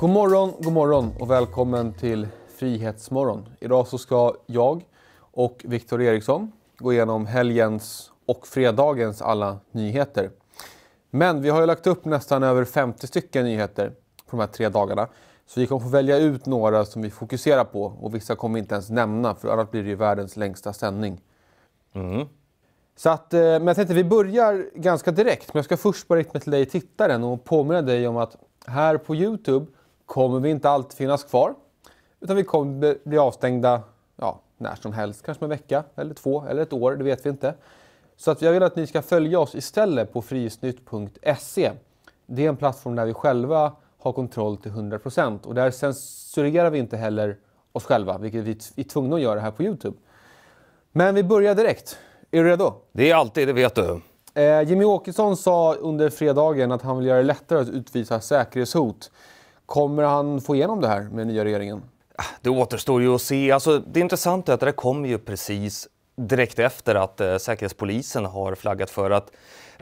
God morgon, god morgon och välkommen till Frihetsmorgon. Idag så ska jag och Viktor Eriksson gå igenom helgens och fredagens alla nyheter. Men vi har ju lagt upp nästan över 50 stycken nyheter på de här tre dagarna. Så vi kommer få välja ut några som vi fokuserar på och vissa kommer vi inte ens nämna för annars blir det ju världens längsta sändning. Mm. Så att, eh, men jag tänkte vi börjar ganska direkt. Men jag ska först bara rikta mig till dig tittaren och påminna dig om att här på Youtube kommer vi inte alltid finnas kvar. Utan vi kommer bli avstängda ja, när som helst, kanske en vecka eller två eller ett år, det vet vi inte. Så att jag vill att ni ska följa oss istället på frihetsnytt.se. Det är en plattform där vi själva har kontroll till 100% och där censurerar vi inte heller oss själva, vilket vi är tvungna att göra här på Youtube. Men vi börjar direkt. Är du redo? Det är alltid, det vet du. Eh, Jimmy Åkesson sa under fredagen att han vill göra det lättare att utvisa säkerhetshot. Kommer han få igenom det här med den nya regeringen? Det återstår ju att se. Alltså, det intressanta är att det där kom ju precis direkt efter att eh, Säkerhetspolisen har flaggat för att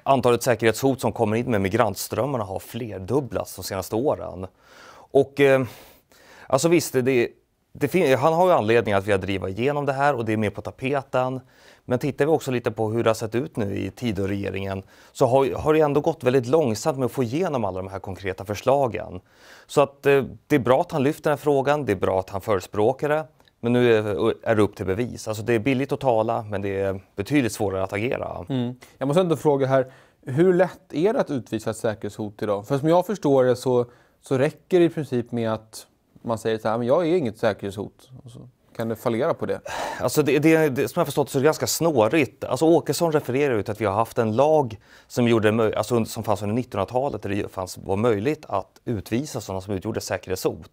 antalet säkerhetshot som kommer in med migrantströmmarna har flerdubblats de senaste åren. Och eh, alltså visst, det, han har ju anledning att vilja driva igenom det här och det är mer på tapeten. Men tittar vi också lite på hur det har sett ut nu i Tidöregeringen så har, har det ändå gått väldigt långsamt med att få igenom alla de här konkreta förslagen. Så att eh, det är bra att han lyfter den här frågan, det är bra att han förespråkar det. Men nu är det upp till bevis. Alltså det är billigt att tala men det är betydligt svårare att agera. Mm. Jag måste ändå fråga här, hur lätt är det att utvisa ett säkerhetshot idag? För som jag förstår det så, så räcker det i princip med att man säger så här, men jag är inget säkerhetshot. Kan det fallera på det? Alltså det, det, det som jag förstått så är det ganska snårigt. Alltså Åkesson refererar ju till att vi har haft en lag som, gjorde, alltså som fanns under 1900-talet där det fanns, var möjligt att utvisa sådana som utgjorde säkerhetshot.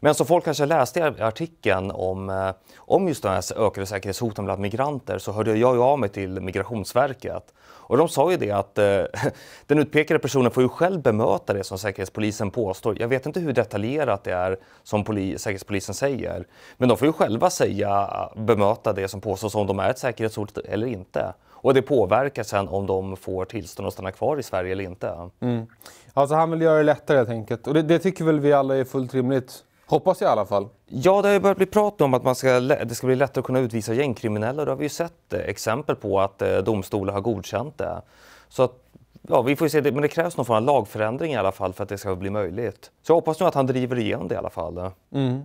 Men som folk kanske läste i artikeln om, eh, om just de här ökade säkerhetshoten bland migranter så hörde jag ju av mig till Migrationsverket och de sa ju det att eh, den utpekade personen får ju själv bemöta det som Säkerhetspolisen påstår. Jag vet inte hur detaljerat det är som Säkerhetspolisen säger, men de får ju själva säga, bemöta det som påstås om de är ett säkerhetshot eller inte. Och det påverkar sen om de får tillstånd att stanna kvar i Sverige eller inte. Mm. Alltså han vill göra det lättare helt enkelt. Och det, det tycker väl vi alla är fullt rimligt. Hoppas jag i alla fall. Ja, det har ju börjat bli prat om att man ska, det ska bli lättare att kunna utvisa gängkriminella. Det har vi ju sett eh, exempel på att eh, domstolar har godkänt det. Så att, ja, vi får ju se det, men det krävs någon form av lagförändring i alla fall för att det ska bli möjligt. Så jag hoppas nu att han driver igenom det i alla fall. Mm.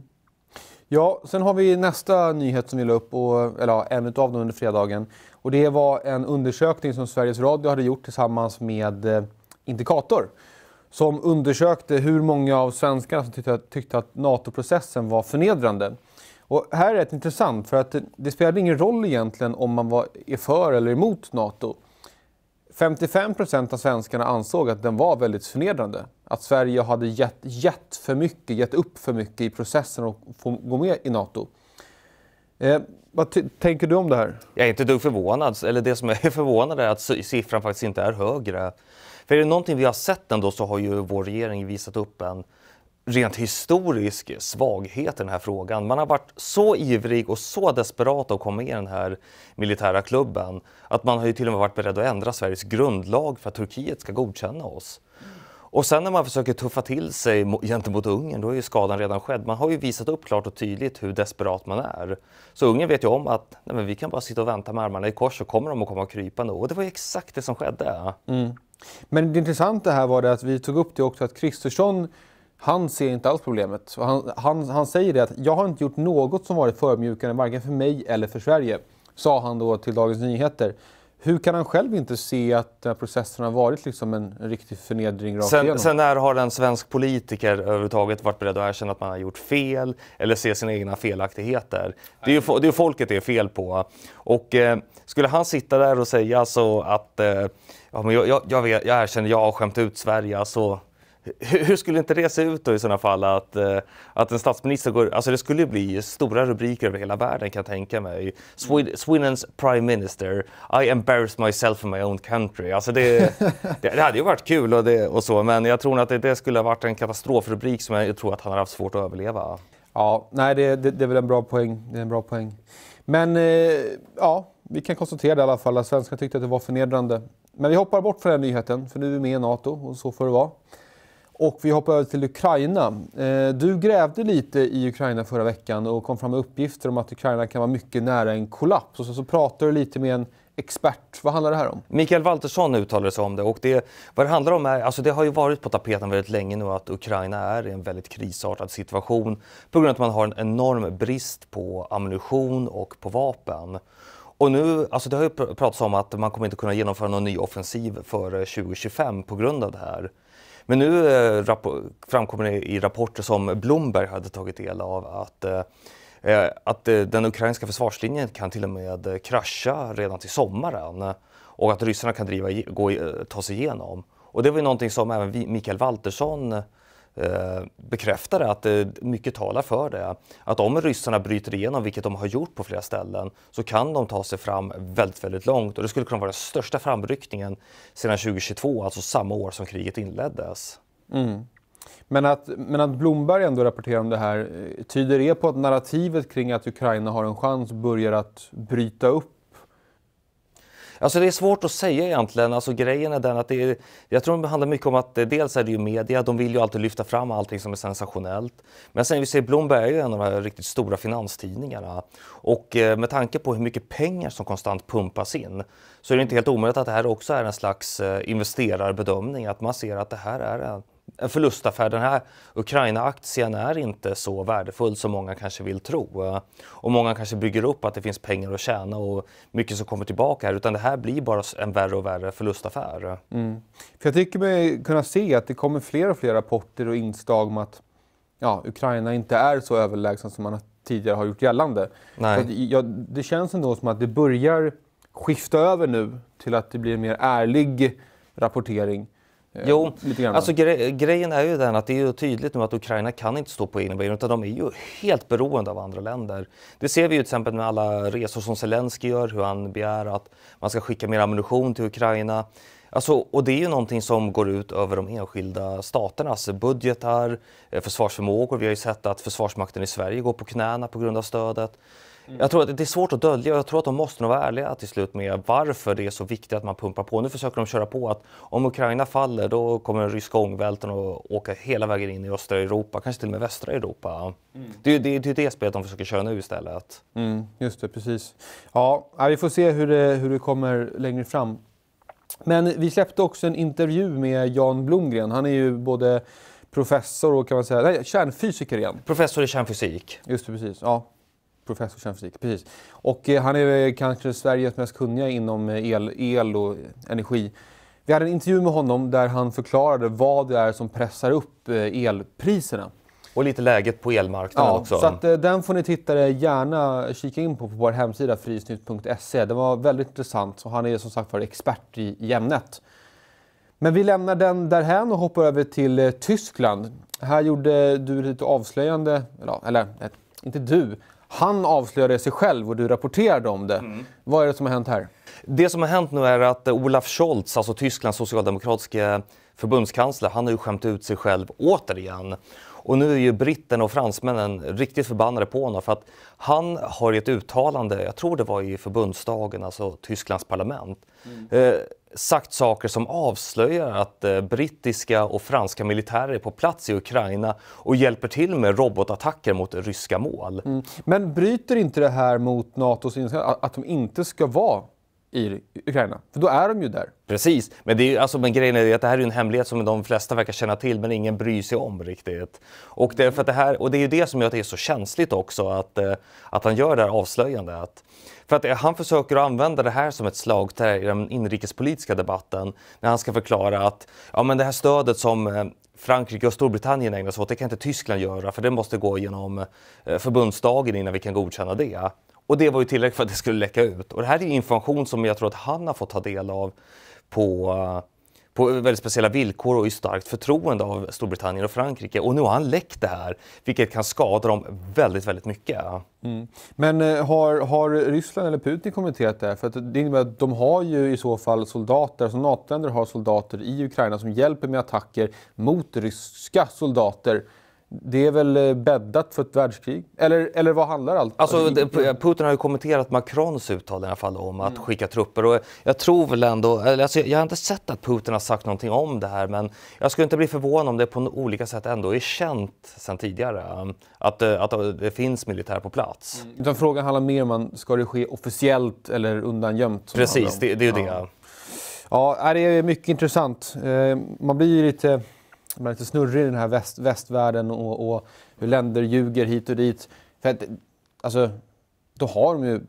Ja, sen har vi nästa nyhet som vi la upp, och, eller ja, en av dem under fredagen. Och det var en undersökning som Sveriges Radio hade gjort tillsammans med eh, Indikator som undersökte hur många av svenskarna som tyckte att, tyckte att NATO-processen var förnedrande. Och här är det intressant, för att det, spelade ingen roll egentligen om man var, för eller emot NATO. 55 procent av svenskarna ansåg att den var väldigt förnedrande. Att Sverige hade gett, gett för mycket, gett upp för mycket i processen att få gå med i NATO. Eh, vad tänker du om det här? Jag är inte dugg förvånad. Eller det som jag är förvånad är att siffran faktiskt inte är högre för är det någonting vi har sett ändå så har ju vår regering visat upp en rent historisk svaghet i den här frågan. Man har varit så ivrig och så desperat att komma med i den här militära klubben att man har ju till och med varit beredd att ändra Sveriges grundlag för att Turkiet ska godkänna oss. Och sen när man försöker tuffa till sig gentemot Ungern, då är ju skadan redan skedd. Man har ju visat upp klart och tydligt hur desperat man är. Så Ungern vet ju om att nej, vi kan bara sitta och vänta med armarna i kors så kommer de att komma krypande. Och det var ju exakt det som skedde. Mm. Men det intressanta här var det att vi tog upp det också att Kristersson han ser inte alls problemet. Han, han, han säger det att jag har inte gjort något som varit förmjukande varken för mig eller för Sverige. Sa han då till Dagens Nyheter. Hur kan han själv inte se att den här processen har varit liksom en, en riktig förnedring rakt sen, igenom? Sen när har en svensk politiker överhuvudtaget varit beredd att erkänna att man har gjort fel eller se sina egna felaktigheter? Det är ju det är folket det är fel på. Och eh, skulle han sitta där och säga så att eh, ja, men jag, jag, jag, vet, jag erkänner, jag har skämt ut Sverige, så hur skulle inte det se ut då i sådana fall att, eh, att en statsminister går... Alltså det skulle bli stora rubriker över hela världen kan jag tänka mig. Swedens prime minister, I embarrassed myself in my own country. Alltså det, det, det hade ju varit kul och, det, och så men jag tror att det, det skulle ha varit en katastrofrubrik som jag tror att han har haft svårt att överleva. Ja, nej det, det, det är väl en bra poäng. Det är en bra poäng. Men eh, ja, vi kan konstatera det i alla fall att svenskarna tyckte att det var förnedrande. Men vi hoppar bort från den nyheten för nu är vi med i NATO och så får det vara. Och vi hoppar över till Ukraina. Eh, du grävde lite i Ukraina förra veckan och kom fram med uppgifter om att Ukraina kan vara mycket nära en kollaps. Och så, så pratade du lite med en expert. Vad handlar det här om? Mikael Waltersson uttalade sig om det. Och det, vad det handlar om är, alltså det har ju varit på tapeten väldigt länge nu att Ukraina är i en väldigt krisartad situation på grund av att man har en enorm brist på ammunition och på vapen. Och nu, alltså det har ju pratats om att man kommer inte kunna genomföra någon ny offensiv före 2025 på grund av det här. Men nu eh, framkommer det i rapporter som Bloomberg hade tagit del av att eh, eh att eh, den ukrainska försvarslinjen kan till och med krascha redan till sommaren eh, och att ryssarna kan driva, gå, ta sig igenom. Och det var ju någonting som även Mikael Waltersson Eh, bekräftade att mycket talar för det. Att om ryssarna bryter igenom, vilket de har gjort på flera ställen, så kan de ta sig fram väldigt, väldigt långt och det skulle kunna vara den största framryckningen sedan 2022, alltså samma år som kriget inleddes. Mm. Men att, men att Blomberg ändå rapporterar om det här, eh, tyder det på att narrativet kring att Ukraina har en chans börjar att bryta upp Alltså det är svårt att säga egentligen. Alltså grejen är den att det är, jag tror det handlar mycket om att eh, dels är det ju media, de vill ju alltid lyfta fram allting som är sensationellt. Men sen vi ser Blomberg är ju en av de här riktigt stora finanstidningarna och eh, med tanke på hur mycket pengar som konstant pumpas in så är det inte helt omöjligt att det här också är en slags eh, investerarbedömning, att man ser att det här är en en eh, förlustaffär. Den här Ukraina-aktien är inte så värdefull som många kanske vill tro. Eh, och många kanske bygger upp att det finns pengar att tjäna och mycket som kommer tillbaka här. Utan det här blir bara en värre och värre förlustaffär. Mm. För jag tycker mig kunna se att det kommer fler och fler rapporter och inslag om att ja, Ukraina inte är så överlägsen som man tidigare har gjort gällande. Att, ja, det känns ändå som att det börjar skifta över nu till att det blir en mer ärlig rapportering. Jo, eh, alltså gre grejen är ju den att det är ju tydligt nu att Ukraina kan inte stå på egna ben utan de är ju helt beroende av andra länder. Det ser vi ju till exempel med alla resor som Zelensky gör, hur han begär att man ska skicka mer ammunition till Ukraina. Alltså, och det är ju någonting som går ut över de enskilda staternas budgetar, eh, försvarsförmågor. Vi har ju sett att Försvarsmakten i Sverige går på knäna på grund av stödet. Mm. Jag tror att det är svårt att dölja och jag tror att de måste nog vara ärliga till slut med varför det är så viktigt att man pumpar på. Nu försöker de köra på att om Ukraina faller då kommer den ryska ångvälten att åka hela vägen in i östra Europa, kanske till och med västra Europa. Mm. Det, är det, det, det spelet de försöker köra nu istället. Mm, just det, precis. Ja, vi får se hur det, hur det kommer längre fram. Men vi släppte också en intervju med Jan Blomgren. Han är ju både professor och kan man säga, nej, kärnfysiker igen. Professor i kärnfysik. Just det, precis. Ja. Professor i fysik, precis. Och eh, han är eh, kanske Sveriges mest kunniga inom eh, el, el och energi. Vi hade en intervju med honom där han förklarade vad det är som pressar upp elpriserna. Och lite läget på elmarknaden ja, också. Så att, den får ni tittare gärna kika in på på vår hemsida frysnytt.se. Det var väldigt intressant och han är som sagt för expert i ämnet. Men vi lämnar den därhen och hoppar över till Tyskland. Här gjorde du ett avslöjande, eller, eller inte du, han avslöjade sig själv och du rapporterade om det. Mm. Vad är det som har hänt här? Det som har hänt nu är att Olaf Scholz, alltså Tysklands socialdemokratiska förbundskansler, han har ju skämt ut sig själv återigen. Och nu är ju britterna och fransmännen riktigt förbannade på honom för att han har i ett uttalande, jag tror det var i förbundsdagen, alltså Tysklands parlament, mm. eh, sagt saker som avslöjar att eh, brittiska och franska militärer är på plats i Ukraina och hjälper till med robotattacker mot ryska mål. Mm. Men bryter inte det här mot Natos inställning att de inte ska vara i Ukraina. För då är de ju där. Precis, men, det är, alltså, men grejen är att det här är en hemlighet som de flesta verkar känna till men ingen bryr sig om riktigt. Och det, för det, här, och det är ju det som gör att det är så känsligt också att, eh, att han gör det här avslöjandet. För att eh, han försöker använda det här som ett slagträ i den inrikespolitiska debatten när han ska förklara att ja, men det här stödet som eh, Frankrike och Storbritannien ägnar sig åt, det kan inte Tyskland göra för det måste gå genom förbundsdagen innan vi kan godkänna det. Och det var ju tillräckligt för att det skulle läcka ut. Och det här är information som jag tror att han har fått ta del av på, på väldigt speciella villkor och i starkt förtroende av Storbritannien och Frankrike. Och nu har han läckt det här, vilket kan skada dem väldigt, väldigt mycket. Mm. Men eh, har, har Ryssland eller Putin kommenterat det här? För det innebär att de har ju i så fall soldater, som alltså NATO-länder har soldater i Ukraina som hjälper med attacker mot ryska soldater det är väl eh, bäddat för ett världskrig? Eller, eller vad handlar allt om? alltså, Putin har ju kommenterat Macrons uttal i alla fall om att mm. skicka trupper. Och jag tror väl ändå, alltså, jag har inte sett att Putin har sagt någonting om det här men jag skulle inte bli förvånad om det på olika sätt ändå är känt sen tidigare um, att, eh, att eh, det finns militär på plats. Mm. Utan frågan handlar mer om man, ska det ske officiellt eller undangömt? Precis, det, det, är ju ja. det. Ja, det är mycket intressant. Man blir ju lite man är lite snurrig i den här väst, västvärlden och, och, hur länder ljuger hit och dit. För att, alltså, då har de ju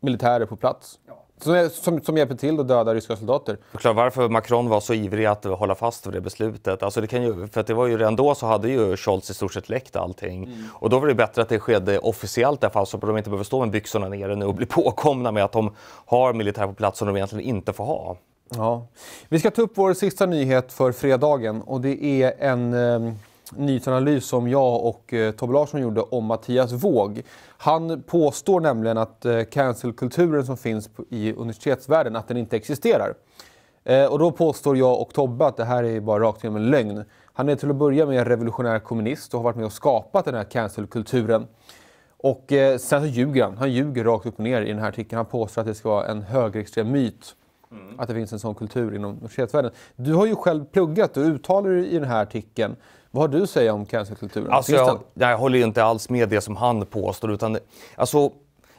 militärer på plats. Som, som, som, hjälper till att döda ryska soldater. Förklara varför Macron var så ivrig att hålla fast vid det beslutet. Alltså det kan ju, för att det var ju redan då så hade ju Scholz i stort sett läckt allting. Mm. Och då var det bättre att det skedde officiellt i alla fall så att de inte behöver stå med byxorna nere nu och bli påkomna med att de har militär på plats som de egentligen inte får ha. Ja. Vi ska ta upp vår sista nyhet för fredagen och det är en eh, nyhetsanalys som jag och eh, Tobbe Larsson gjorde om Mattias Våg. Han påstår nämligen att eh, cancelkulturen som finns på, i universitetsvärlden, att den inte existerar. Eh, och då påstår jag och Tobbe att det här är bara rakt igenom en lögn. Han är till att börja med revolutionär kommunist och har varit med och skapat den här cancelkulturen. Och eh, sen så ljuger han. Han ljuger rakt upp och ner i den här artikeln. Han påstår att det ska vara en högerextrem myt. Mm. Att det finns en sån kultur inom universitetsvärlden. Du har ju själv pluggat och uttalar dig i den här artikeln. Vad har du att säga om cancerkulturen? Alltså jag, jag håller ju inte alls med det som han påstår. Utan, alltså,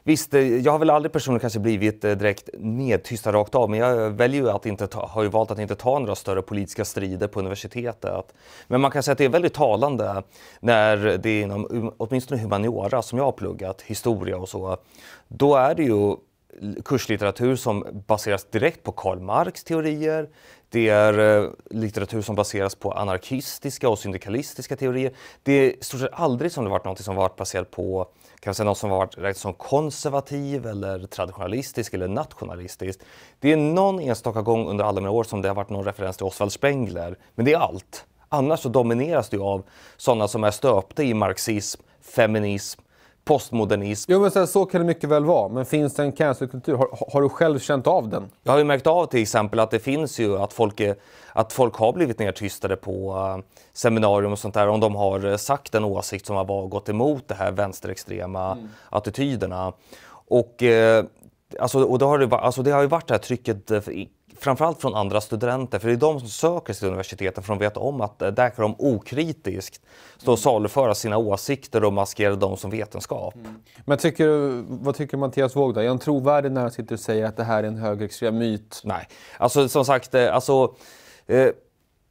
Visst, eh, jag har väl aldrig personligen kanske blivit eh, direkt nedtystad rakt av, men jag väljer ju att inte ta, har ju valt att inte ta några större politiska strider på universitetet. Men man kan säga att det är väldigt talande när det är inom åtminstone humaniora som jag har pluggat, historia och så. Då är det ju kurslitteratur som baseras direkt på Karl Marx teorier. Det är eh, litteratur som baseras på anarkistiska och syndikalistiska teorier. Det är stort sett aldrig som det varit något som varit baserat på kan säga något som varit rätt som konservativ eller traditionalistisk eller nationalistisk. Det är någon enstaka gång under alla mina år som det har varit någon referens till Oswald Spengler, men det är allt. Annars så domineras det av sådana som är stöpta i marxism, feminism, postmodernism. Jo, men så, här, så kan det mycket väl vara. Men finns det en cancelkultur? Har, har, du själv känt av den? Jag har ju märkt av till exempel att det finns ju att folk, är, att folk har blivit nedtystade på uh, seminarium och sånt där om de har eh, sagt en åsikt som har gått emot de här vänsterextrema mm. attityderna. Och, uh, alltså, och det, har det, alltså, det har ju varit det här trycket framförallt från andra studenter, för det är de som söker sig till universiteten för de vet om att eh, där kan de okritiskt stå och mm. saluföra sina åsikter och maskera dem som vetenskap. Mm. Men tycker, vad tycker Mattias Våg då? Är han trovärdig när han sitter och säger att det här är en högerextrem myt? Nej, alltså som sagt, eh, alltså eh,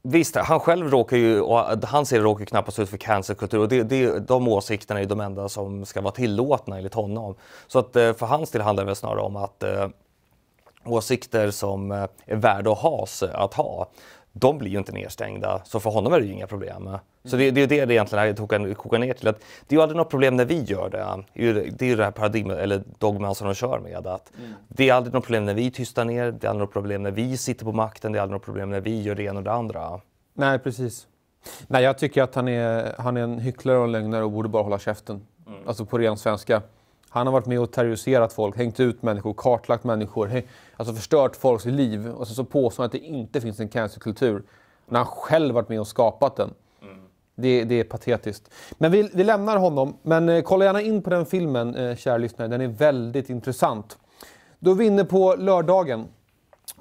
Visst, han själv råkar ju, och eh, han ser råkar knappast ut för cancerkultur och det, det, de åsikterna är ju de enda som ska vara tillåtna enligt honom. Så att för hans del handlar det väl snarare om att åsikter som eh, är värda att ha, att ha de blir ju inte nedstängda, så för honom är det ju inga problem. Så det, det är det det egentligen kokar, kokar ner till. Att det är ju aldrig något problem när vi gör det. Det är ju det här paradigmet, eller dogman som de kör med. Att mm. Det är aldrig något problem när vi tystar ner, det är aldrig något problem när vi sitter på makten, det är aldrig något problem när vi gör det ena och det andra. Nej, precis. Nej, jag tycker att han är, han är en hycklare och en lögnare och borde bara hålla käften. Mm. Alltså på ren svenska. Han har varit med och terroriserat folk, hängt ut människor, kartlagt människor, alltså förstört folks liv. Och sen så påstår han att det inte finns en cancerkultur när han själv varit med och skapat den. Det, det, är patetiskt. Men vi, vi lämnar honom. Men eh, kolla gärna in på den filmen, eh, kära lyssnare. Den är väldigt intressant. Då är vi inne på lördagen.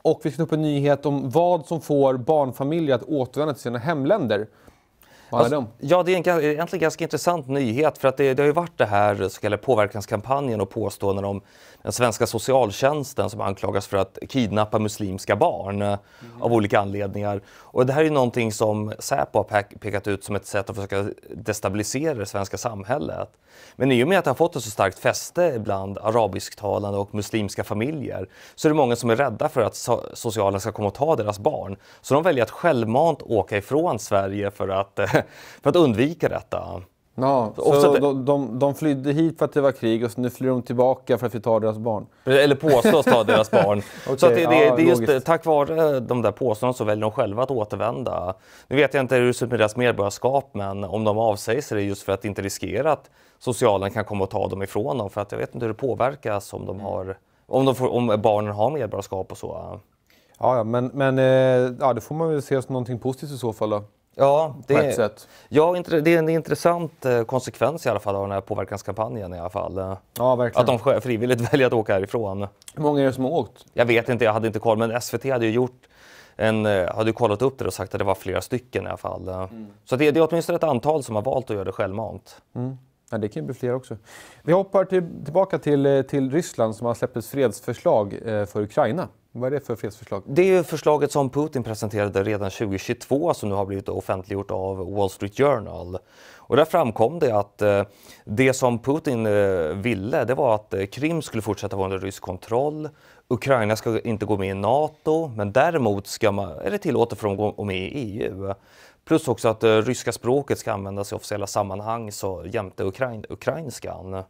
Och vi ska ta upp en nyhet om vad som får barnfamiljer att återvända till sina hemländer. Vad är alltså, de? Alltså, ja, det är en egentligen ganska intressant nyhet för att det, det har ju varit det här så kallade påverkanskampanjen och påståenden om den svenska socialtjänsten som anklagas för att kidnappa muslimska barn eh, mm. av olika anledningar. Och det här är någonting som Säpo har pekat ut som ett sätt att försöka destabilisera det svenska samhället. Men i och med att det har fått ett så starkt fäste bland arabisktalande och muslimska familjer så är det många som är rädda för att so socialen ska komma och ta deras barn. Så de väljer att självmant åka ifrån Sverige för att, för att undvika detta. Ja, så, de, de, de, flydde hit för att det var krig och så nu flyr de tillbaka för att vi tar deras barn. Eller påstås ta deras barn. okay, så det, det, ja, det är just tack vare de där påståendena så väljer de själva att återvända. Nu vet jag inte hur det ser ut med deras medborgarskap men om de avsäger sig det just för att inte riskera att socialen kan komma och ta dem ifrån dem för att jag vet inte hur det påverkas om, de har, om, de får, om barnen har medborgarskap och så. Ja, ja men, men eh, ja, det får man väl se som någonting positivt i så fall. Då. Ja, det, på ett sätt. Ja, det är en intressant eh, konsekvens i alla fall av den här påverkanskampanjen i alla fall. Ja, verkligen. Att de frivilligt väljer att åka härifrån. Hur många är det som har åkt? Jag vet inte, jag hade inte koll. Men SVT hade ju gjort en, eh, hade kollat upp det och sagt att det var flera stycken i alla fall. Mm. Så det, det, är åtminstone ett antal som har valt att göra det självmant. Mm. Ja, det kan ju bli fler också. Vi hoppar till, tillbaka till, eh, till Ryssland som har släppt ett fredsförslag för Ukraina. Vad är det för fredsförslag? Det är förslaget som Putin presenterade redan 2022 som nu har blivit offentliggjort av Wall Street Journal. Och där framkom det att eh, det som Putin eh, ville det var att eh, Krim skulle fortsätta vara under rysk kontroll. Ukraina ska inte gå med i Nato, men däremot ska man, är det tillåtet för dem att gå med i EU. Plus också att ryska språket ska användas i officiella sammanhang så jämte ukrain, ukrainskan.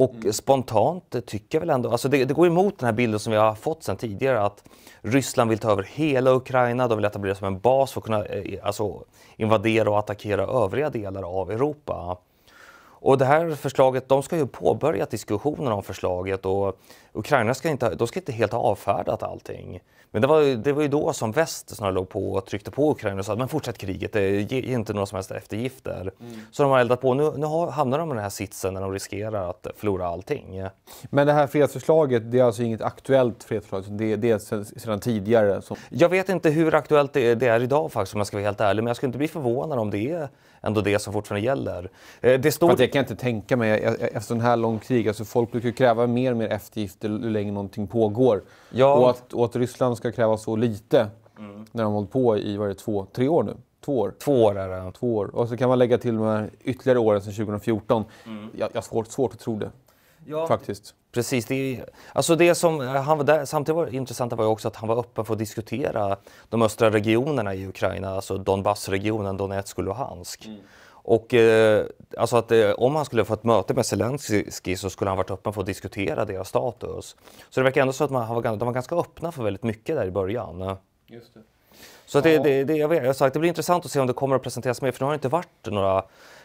Och mm. spontant tycker jag väl ändå, alltså det, det, går emot den här bilden som vi har fått sedan tidigare att Ryssland vill ta över hela Ukraina, de vill etablera som en bas för att kunna eh, alltså, invadera och attackera övriga delar av Europa. Och det här förslaget, de ska ju påbörja diskussioner om förslaget och Ukraina ska inte, de ska inte helt ha avfärdat allting. Men det var, det var ju då som väst snarare låg på och tryckte på Ukraina och sa men fortsätt kriget, det ger inte några som helst eftergifter. Mm. Så de har eldat på. Nu, nu hamnar de i den här sitsen där de riskerar att förlora allting. Men det här fredsförslaget, det är alltså inget aktuellt fredsförslag? Det, det är sedan tidigare? Som... Jag vet inte hur aktuellt det är, det är idag faktiskt om jag ska vara helt ärlig, men jag skulle inte bli förvånad om det är ändå det som fortfarande gäller. Eh, det stod... jag kan inte tänka mig, efter en här lång krig, alltså folk brukar kräva mer och mer eftergifter ju längre någonting pågår. Ja. Och, att, och att Ryssland ska kräva så lite mm. när de har hållit på i, vad det, två, tre år nu? Två år. Två år är det. Två år. Och så kan man lägga till de här ytterligare åren sedan 2014. Mm. Jag, jag har svårt, svårt att tro det. Ja, faktiskt. Precis. Det, alltså det som eh, han var där, samtidigt var det intressanta var ju också att han var öppen för att diskutera de östra regionerna i Ukraina, alltså Donbassregionen, Donetsk och Luhansk. Mm. Och eh, alltså att eh, om han skulle få ett möte med Zelensky så skulle han varit öppen för att diskutera deras status. Så det verkar ändå så att man, han var, de var ganska öppna för väldigt mycket där i början. Just det. Så ja. det, det, det, jag, vet, jag sagt, det blir intressant att se om det kommer att presenteras mer, för nu har det inte varit några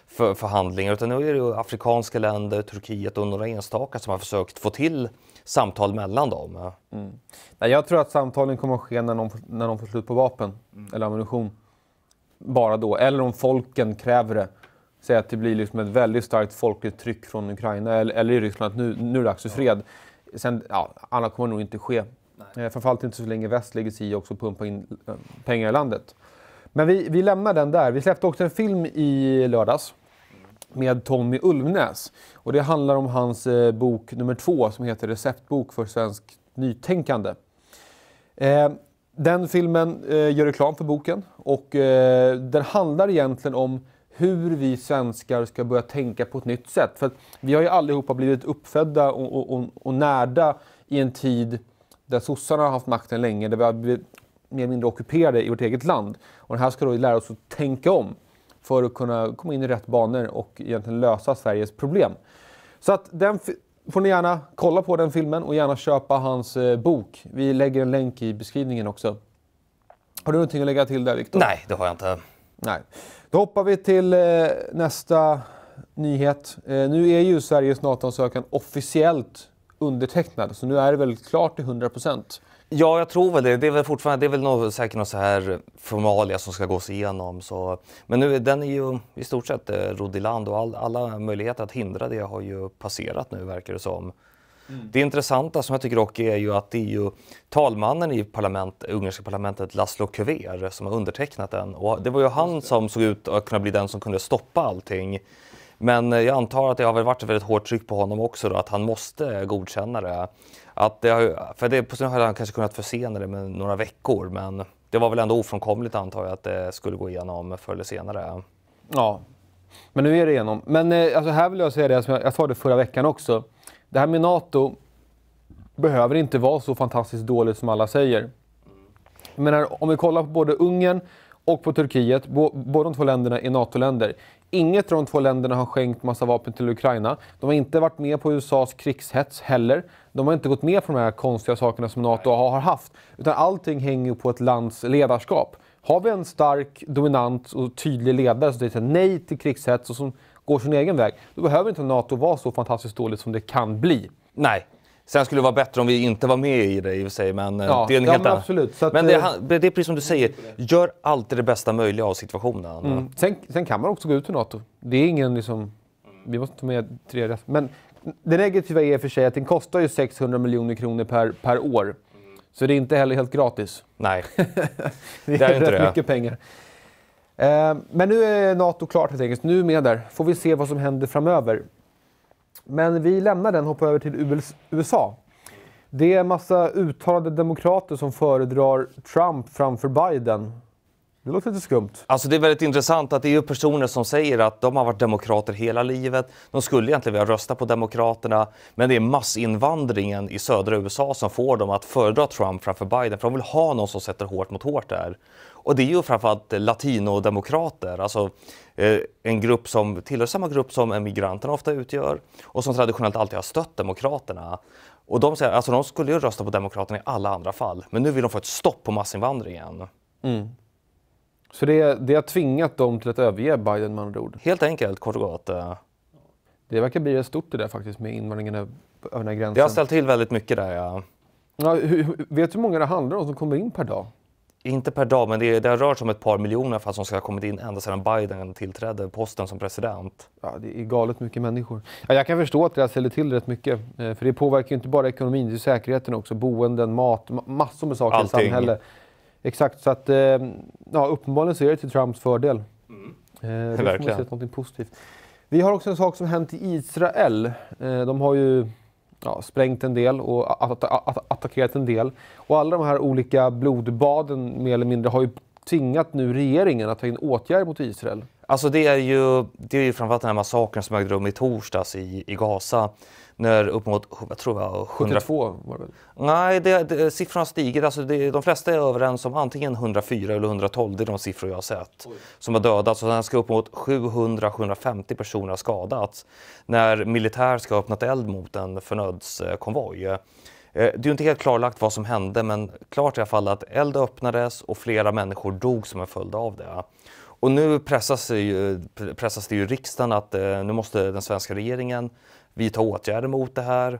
för förhandlingar utan nu är det afrikanska länder, Turkiet och några enstaka som har försökt få till samtal mellan dem. Mm. Nej, jag tror att samtalen kommer att ske när de, när de får slut på vapen mm. eller ammunition. Bara då. Eller om folken kräver det. Säg att det blir liksom ett väldigt starkt folkligt tryck från Ukraina eller, eller i Ryssland att nu, nu är det dags för fred. Sen, ja, annat kommer nog inte ske. Nej. Eh, framförallt inte så länge väst lägger sig i och pumpar in eh, pengar i landet. Men vi, vi lämnar den där. Vi släppte också en film i lördags med Tommy Ulvnäs. Och det handlar om hans eh, bok nummer två som heter Receptbok för svensk nytänkande. Eh, den filmen eh, gör reklam för boken och eh, den handlar egentligen om hur vi svenskar ska börja tänka på ett nytt sätt. För vi har ju allihopa blivit uppfödda och, och, och, och närda i en tid där sossarna har haft makten länge, där vi har blivit mer eller mindre ockuperade i vårt eget land. Och det här ska då lära oss att tänka om för att kunna komma in i rätt banor och egentligen lösa Sveriges problem. Så att den får ni gärna kolla på den filmen och gärna köpa hans eh, bok. Vi lägger en länk i beskrivningen också. Har du någonting att lägga till där Viktor? Nej, det har jag inte. Nej. Då hoppar vi till eh, nästa nyhet. Eh, nu är ju Sveriges NATO-ansökan officiellt undertecknad, så nu är det väl klart till 100 procent. Ja, jag tror väl det. Det är väl fortfarande, det är väl något, säkert något så här formalia som ska gås igenom. Så. Men nu, den är ju i stort sett eh, rodd i land och all, alla möjligheter att hindra det har ju passerat nu verkar det som. Mm. Det intressanta som jag tycker dock är ju att det är ju talmannen i parlament, ungerska parlamentet, Laszlo Köver, som har undertecknat den. Och det var ju han som såg ut att kunna bli den som kunde stoppa allting. Men eh, jag antar att det har väl varit ett väldigt hårt tryck på honom också då, att han måste eh, godkänna det. Att det har, för det, på sin hade han kanske kunnat försena det med några veckor, men det var väl ändå ofrånkomligt antar jag att det skulle gå igenom förr eller senare. Ja, men nu är det igenom. Men eh, alltså, här vill jag säga det, som jag, jag sa det förra veckan också. Det här med NATO behöver inte vara så fantastiskt dåligt som alla säger. Men här, om vi kollar på både Ungern och på Turkiet, bo, båda de två länderna är NATO-länder. Inget av de två länderna har skänkt massa vapen till Ukraina. De har inte varit med på USAs krigshets heller. De har inte gått med på de här konstiga sakerna som NATO har haft. Utan allting hänger ju på ett lands ledarskap. Har vi en stark, dominant och tydlig ledare som säger nej till krigshets och som går sin egen väg, då behöver inte NATO vara så fantastiskt dåligt som det kan bli. Nej, Sen skulle det vara bättre om vi inte var med i det i och för sig, men eh, ja, det är en ja, helt annan... Absolut. Att, men det eh, är, det är, precis som du säger, gör alltid det bästa möjliga av situationen. Mm. Sen, sen, kan man också gå ut ur NATO. Det är ingen liksom... Vi måste ta med tre rätt. Men det negativa är i och för sig att den kostar ju 600 miljoner kronor per, per år. Så det är inte heller helt gratis. Nej, det är, det är rätt det. mycket pengar. Eh, men nu är Nato klart helt enkelt. Nu är med där. Får vi se vad som händer framöver. Men vi lämnar den och hoppar över till USA. Det är en massa uttalade demokrater som föredrar Trump framför Biden. Det låter lite skumt. Alltså det är väldigt intressant att det är ju personer som säger att de har varit demokrater hela livet. De skulle egentligen vilja rösta på Demokraterna. Men det är massinvandringen i södra USA som får dem att föredra Trump framför Biden. För de vill ha någon som sätter hårt mot hårt där. Och det är ju framförallt latinodemokrater, alltså eh, en grupp som tillhör samma grupp som emigranterna ofta utgör och som traditionellt alltid har stött Demokraterna. Och de säger, alltså de skulle ju rösta på Demokraterna i alla andra fall, men nu vill de få ett stopp på massinvandringen. Mm. Så det, det har tvingat dem till att överge Biden med andra ord? Helt enkelt, kort och gott. Eh. Det verkar bli rätt stort det där faktiskt med invandringen över den här gränsen. Det har ställt till väldigt mycket där ja. ja hur, vet du hur många det handlar om som kommer in per dag? Inte per dag, men det, det har rört sig om ett par miljoner fall som ska ha kommit in ända sedan Biden tillträdde posten som president. Ja, det är galet mycket människor. Ja, jag kan förstå att det här ställer till rätt mycket. Eh, för det påverkar ju inte bara ekonomin, det är säkerheten också. Boenden, mat, massor med saker Allting. i samhället. Exakt, så att eh, ja, uppenbarligen så är det till Trumps fördel. Mm. Eh, det Verkligen. något positivt. Vi har också en sak som hänt i Israel. Eh, de har ju ja, sprängt en del och att, att, att, attackerat en del. Och alla de här olika blodbaden mer eller mindre har ju tvingat nu regeringen att ta in åtgärder mot Israel. Alltså det är ju, det är ju framförallt den här massakern som ägde rum i torsdags i, i Gaza när uppemot, jag tror jag, 100... 72 var det väl? Nej, det, det, siffrorna har stigit. Alltså det, de flesta är överens om antingen 104 eller 112, det är de siffror jag har sett, Oj. som har dödats. Och sen ska uppemot 700-750 personer ha skadats när militär ska ha öppnat eld mot en förnödskonvoj. Eh, det är inte helt klarlagt vad som hände, men klart i alla fall att eld öppnades och flera människor dog som en följd av det. Och nu pressas, ju, pressas det ju riksdagen att eh, nu måste den svenska regeringen vidta åtgärder mot det här.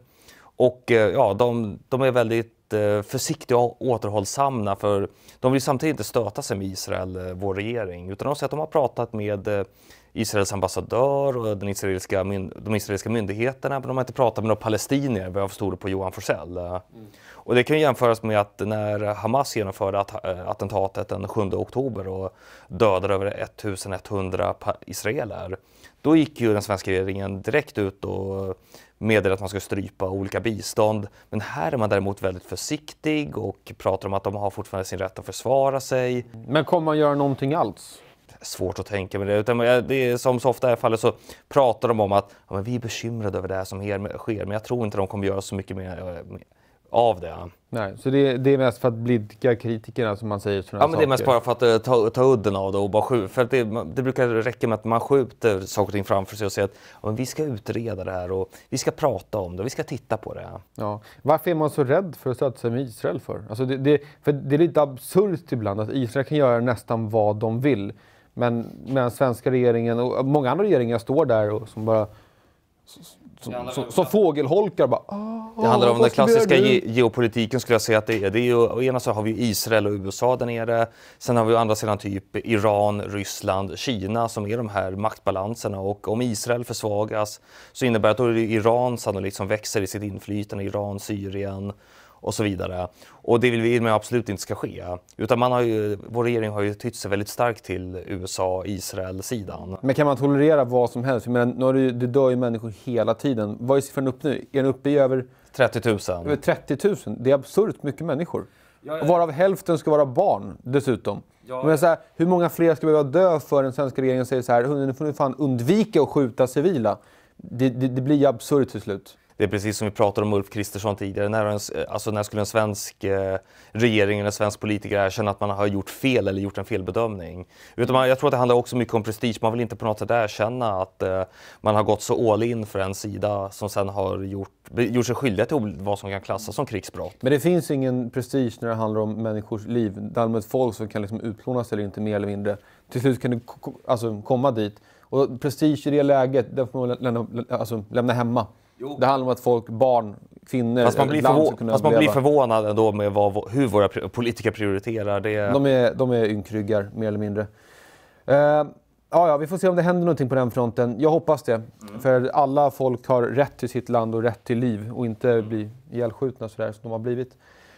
Och eh, ja, de, de är väldigt eh, försiktiga och återhållsamma för de vill samtidigt inte stöta sig med Israel, eh, vår regering, utan de säger att de har pratat med Israels ambassadör och den israeliska, de israeliska myndigheterna, men de har inte pratat med några palestinier, vad jag förstod på Johan Forsell. Mm. Och det kan jämföras med att när Hamas genomförde att, attentatet den 7 oktober och dödade över 1100 israeler, då gick ju den svenska regeringen direkt ut och meddelade att man ska strypa olika bistånd. Men här är man däremot väldigt försiktig och pratar om att de har fortfarande sin rätt att försvara sig. Men kommer man göra någonting alls? svårt att tänka med det. Utan det är, som så ofta är fallet så pratar de om att ja, vi är bekymrade över det här som sker, men jag tror inte de kommer göra så mycket mer eh, av det. Nej, så det, det, är mest för att blidka kritikerna som man säger sådana Ja, men saker. det är mest bara för att eh, ta, ta udden av det och bara skjuta. För det, det, brukar räcka med att man skjuter saker och ting framför sig och säger att ja, vi ska utreda det här och vi ska prata om det och vi ska titta på det. Ja. Varför är man så rädd för att stöta sig med Israel för? Alltså det, det, för det är lite absurt ibland att Israel kan göra nästan vad de vill. Men medan svenska regeringen och många andra regeringar står där och som bara som, som, fågelholkar bara... Ah, det handlar om den klassiska ge geopolitiken skulle jag säga att det är. Det är ju, å ena sidan har vi Israel och USA där nere. Sen har vi å andra sidan typ Iran, Ryssland, Kina som är de här maktbalanserna. Och om Israel försvagas så innebär det att då är det Iran sannolikt som växer i sitt inflytande. Iran, Syrien och så vidare. Och det vill vi absolut inte ska ske. Utan man har ju, vår regering har ju tytt sig väldigt starkt till USA-Israel-sidan. Men kan man tolerera vad som helst? menar, nu har du, dör ju människor hela tiden. Vad är siffran upp nu? Är den uppe i över 30 000? Över 30 000. Det är absurt mycket människor. Ja, jag... Varav hälften ska vara barn dessutom. Ja. Men så här, hur många fler ska behöva dö för den svenska regeringen säger så här, nu får ni fan undvika att skjuta civila. Det, det, det blir absurt till slut. Det är precis som vi pratade om Ulf Kristersson tidigare. När, en, eh, alltså när skulle en svensk eh, regering eller en svensk politiker erkänna att man har gjort fel eller gjort en felbedömning? Utan man, jag tror att det handlar också mycket om prestige. Man vill inte på något sätt erkänna att eh, man har gått så all in för en sida som sen har gjort, gjort sig skyldiga till vad som kan klassas som krigsbrott. Men det finns ingen prestige när det handlar om människors liv. Däremot folk som kan liksom utplånas eller inte mer eller mindre. Till slut kan du alltså, komma dit. Och prestige i det läget, den får man lämna, alltså, lämna hemma. Jo. Det handlar om att folk, barn, kvinnor... Fast man blir, förvå fast man blir förvånad ändå med vad, hur våra politiker prioriterar. Det... De, är, de är ynkryggar, mer eller mindre. Uh, ja, ja, vi får se om det händer någonting på den fronten. Jag hoppas det. Mm. För alla folk har rätt till sitt land och rätt till liv och inte bli ihjälskjutna sådär som de har blivit.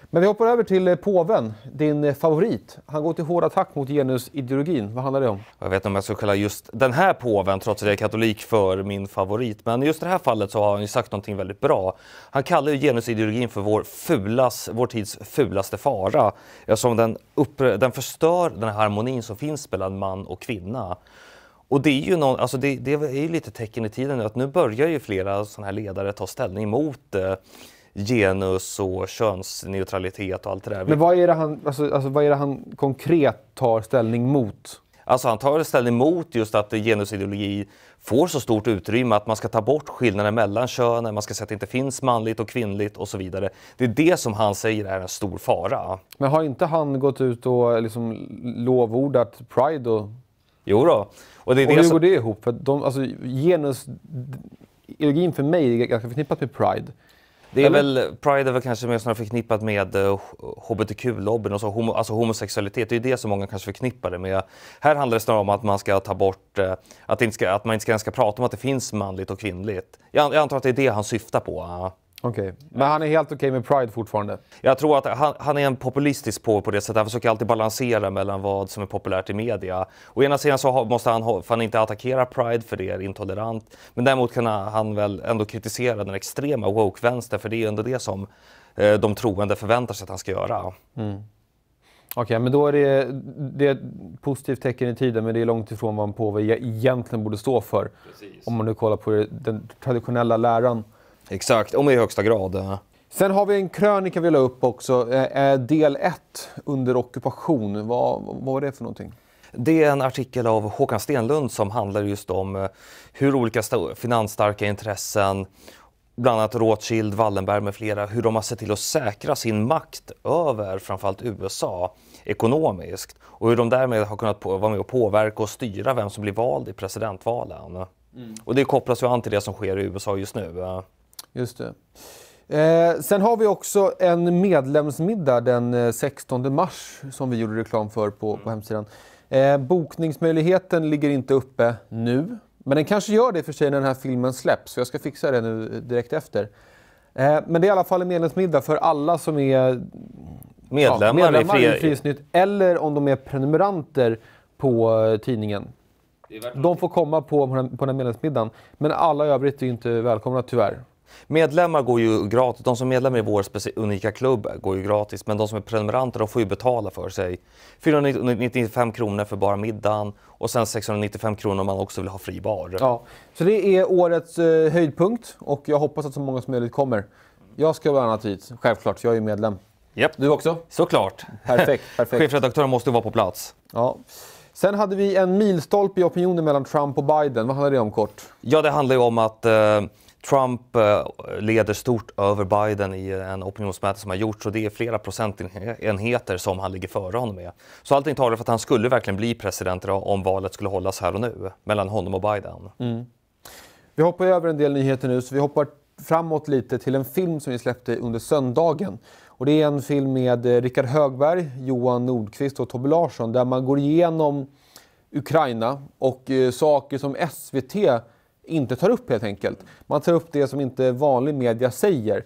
Men vi hoppar över till eh, påven, din eh, favorit. Han går till hård attack mot genusideologin. Vad handlar det om? Jag vet inte om jag skulle kalla just den här påven, trots att jag är katolik, för min favorit. Men just i det här fallet så har han ju sagt någonting väldigt bra. Han kallar ju genusideologin för vår, fulas, vår tids fulaste fara eftersom den, upp, den förstör den harmonin som finns mellan man och kvinna. Och det är ju någon, alltså det, det är lite tecken i tiden nu att nu börjar ju flera sådana här ledare ta ställning mot eh, genus och könsneutralitet och allt det där. Men vad är det han, alltså, alltså, vad är han konkret tar ställning mot? Alltså han tar ställning mot just att genusideologi får så stort utrymme att man ska ta bort skillnaden mellan könen, man ska säga att det inte finns manligt och kvinnligt och så vidare. Det är det som han säger är en stor fara. Men har inte han gått ut och liksom lovordat Pride? Och... Jo då. Och, det är och det hur som... går det ihop? För de, alltså, genus... Ideologin för mig är ganska förknippat med Pride. Det är Eller? väl, Pride är väl kanske mer snarare förknippat med hbtq-lobbyn, eh, och så, alltså homo, alltså homosexualitet. Det är ju det som många kanske förknippar det med. Här handlar det snarare om att man ska ta bort, eh, att, inte ska, att man inte ska ens ska prata om att det finns manligt och kvinnligt. Jag, jag antar att det är det han syftar på. Okej, okay. men han är helt okej okay med Pride fortfarande? Jag tror att han, han är en populistisk på, på det sättet. Han försöker alltid balansera mellan vad som är populärt i media. Å ena sidan så måste han, för han inte attackera Pride för det är intolerant. Men däremot kan han väl ändå kritisera den extrema woke-vänstern för det är ju ändå det som eh, de troende förväntar sig att han ska göra. Mm. Okej, okay, men då är det, det är ett positivt tecken i tiden, men det är långt ifrån vad en påve e-, egentligen borde stå för. Precis. Om man nu kollar på den traditionella läran. Exakt, om i högsta grad. Sen har vi en krönika vi la upp också, eh, eh, del 1 under ockupation. Vad, vad var det för någonting? Det är en artikel av Håkan Stenlund som handlar just om eh, hur olika finansstarka intressen, bland annat Rothschild, Wallenberg med flera, hur de har sett till att säkra sin makt över framförallt USA ekonomiskt och hur de därmed har kunnat vara med och påverka och styra vem som blir vald i presidentvalen. Mm. Och det kopplas ju an till det som sker i USA just nu. Just det. Eh, sen har vi också en medlemsmiddag den 16 eh, mars som vi gjorde reklam för på, på mm. hemsidan. Eh, bokningsmöjligheten ligger inte uppe nu. Men den kanske gör det för sig när den här filmen släpps. jag ska fixa det nu eh, direkt efter. Eh, men det är i alla fall en medlemsmiddag för alla som är medlemmar, ja, medlemmar i, fria... i Frihetsnytt eller om de är prenumeranter på eh, tidningen. De får komma på, på den här medlemsmiddagen. Men alla övrigt är inte välkomna tyvärr. Medlemmar går ju gratis, de som är medlemmar i vår unika klubb går ju gratis men de som är prenumeranter de får ju betala för sig. 495 kronor för bara middagen och sen 695 kronor om man också vill ha fri bar. Ja, så det är årets eh, höjdpunkt och jag hoppas att så många som möjligt kommer. Jag ska bland annat hit, självklart, jag är ju medlem. Yep. Du också? Såklart. Perfekt. perfekt. Chefredaktören måste vara på plats. Ja. Sen hade vi en milstolpe i opinionen mellan Trump och Biden. Vad handlar det om kort? Ja, det handlar ju om att eh, Trump eh, leder stort över Biden i en opinionsmätning som har gjorts och det är flera procentenheter som han ligger före honom med. Så allting talar för att han skulle verkligen bli president idag om valet skulle hållas här och nu mellan honom och Biden. Mm. Vi hoppar över en del nyheter nu så vi hoppar framåt lite till en film som vi släppte under söndagen. Och det är en film med eh, Richard Högberg, Johan Nordqvist och Tobbe Larsson där man går igenom Ukraina och eh, saker som SVT inte tar upp helt enkelt. Man tar upp det som inte vanlig media säger.